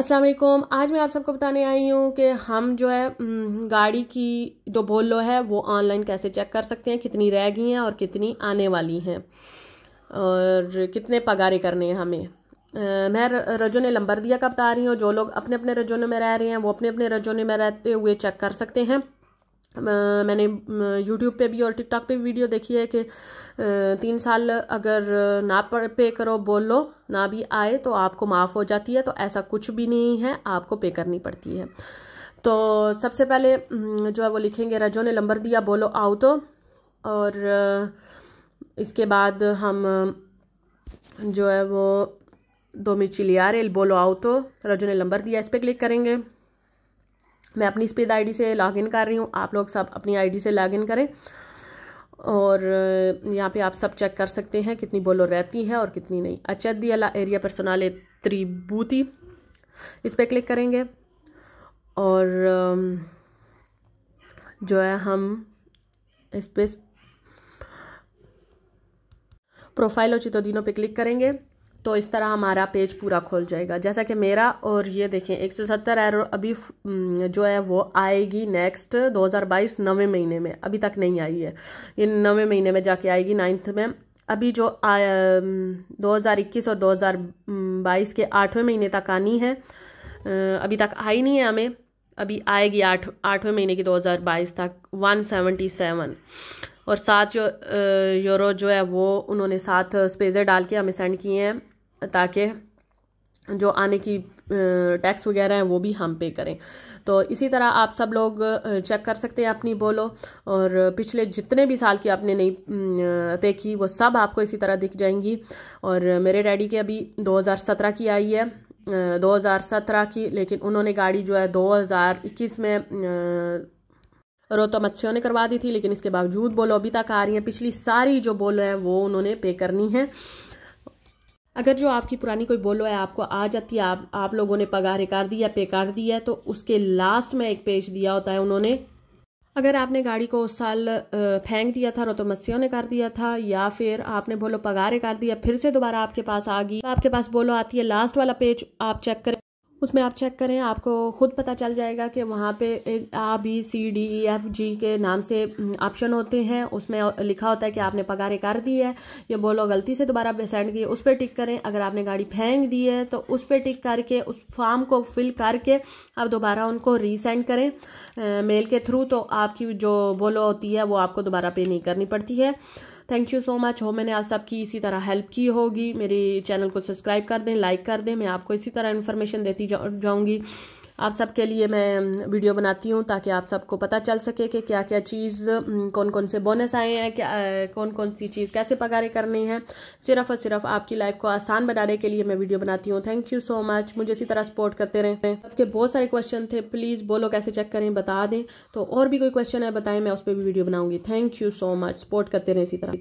अस्सलाम वालेकुम आज मैं आप सबको बताने आई हूँ कि हम जो है गाड़ी की जो बोलो है वो ऑनलाइन कैसे चेक कर सकते हैं कितनी रह गई हैं और कितनी आने वाली हैं और कितने पगारे करने हैं हमें मैं रजोने लंबर दिया का बता रही हूँ जो लोग अपने अपने रजोने में रह रहे हैं वो अपने अपने रजोने में रहते हुए चेक कर सकते हैं मैंने यूट्यूब पे भी और टिकटॉक पे वीडियो देखी है कि तीन साल अगर ना पे करो बोल लो ना भी आए तो आपको माफ़ हो जाती है तो ऐसा कुछ भी नहीं है आपको पे करनी पड़ती है तो सबसे पहले जो है वो लिखेंगे रजो ने नंबर दिया बोलो आओ तो और इसके बाद हम जो है वो दो मिर्ची लिया रेल बोलो आओ तो रजो ने नंबर दिया इस पर क्लिक करेंगे मैं अपनी स्पेद आईडी से लॉगिन कर रही हूँ आप लोग सब अपनी आईडी से लॉगिन करें और यहाँ पे आप सब चेक कर सकते हैं कितनी बोलो रहती है और कितनी नहीं अचद अला एरिया पर्सोनाले त्रिबूती इस पर क्लिक करेंगे और जो है हम इस पर प्रोफाइल और चितोदिनों पे क्लिक करेंगे तो इस तरह हमारा पेज पूरा खोल जाएगा जैसा कि मेरा और ये देखें एक सौ सत्तर एरो अभी जो है वो आएगी नेक्स्ट 2022 नवे महीने में अभी तक नहीं आई है ये नवे महीने में जाके आएगी नाइन्थ में अभी जो आ, 2021 और 2022 के आठवें महीने तक आनी है अभी तक आई नहीं है हमें अभी आएगी आठ आठवें महीने की 2022 तक 177 और सात यूरो जो, जो है वो उन्होंने सात स्पेजर डाल के हमें सेंड किए हैं ताकि जो आने की टैक्स वगैरह हैं वो भी हम पे करें तो इसी तरह आप सब लोग चेक कर सकते हैं अपनी बोलो और पिछले जितने भी साल की आपने नहीं पे की वो सब आपको इसी तरह दिख जाएंगी और मेरे डैडी के अभी 2017 की आई है 2017 की लेकिन उन्होंने गाड़ी जो है 2021 में रोतमच्छियों ने करवा दी थी लेकिन इसके बावजूद बोलो अभी तक आ रही है पिछली सारी जो बोलो है वो उन्होंने पे करनी है अगर जो आपकी पुरानी कोई बोलो है आपको आ जाती है आप आप लोगों ने पगार कर दी या कर दिया तो उसके लास्ट में एक पेज दिया होता है उन्होंने अगर आपने गाड़ी को उस साल फेंक दिया था रोतोमस्यों ने कर दिया था या फिर आपने बोलो पगारे कर दिया फिर से दोबारा आपके पास आ गई तो आपके पास बोलो आती है लास्ट वाला पेज आप चेक कर उसमें आप चेक करें आपको ख़ुद पता चल जाएगा कि वहाँ पे A B C D E F G के नाम से ऑप्शन होते हैं उसमें लिखा होता है कि आपने पगारें कर दी है या बोलो गलती से दोबारा सेंड किए उस पर टिक करें अगर आपने गाड़ी फेंक दी है तो उस पर टिक करके उस फॉर्म को फिल करके आप दोबारा उनको रीसेंड करें आ, मेल के थ्रू तो आपकी जो बोलो होती है वो आपको दोबारा पे नहीं करनी पड़ती है थैंक यू सो मच हो मैंने आप सबकी इसी तरह हेल्प की होगी मेरे चैनल को सब्सक्राइब कर दें लाइक कर दें मैं आपको इसी तरह इन्फॉर्मेशन देती जाऊँगी आप सबके लिए मैं वीडियो बनाती हूँ ताकि आप सबको पता चल सके कि क्या क्या चीज़ कौन कौन से बोनस आए हैं क्या कौन कौन सी चीज़ कैसे पकारे करनी है सिर्फ और सिर्फ आपकी लाइफ को आसान बनाने के लिए मैं वीडियो बनाती हूँ थैंक यू सो मच मुझे इसी तरह सपोर्ट करते रहें आपके बहुत सारे क्वेश्चन थे प्लीज़ बोलो कैसे चेक करें बता दें तो और भी कोई क्वेश्चन है बताएं मैं उस पर भी वीडियो बनाऊँगी thank you so much support करते रहें इसी तरह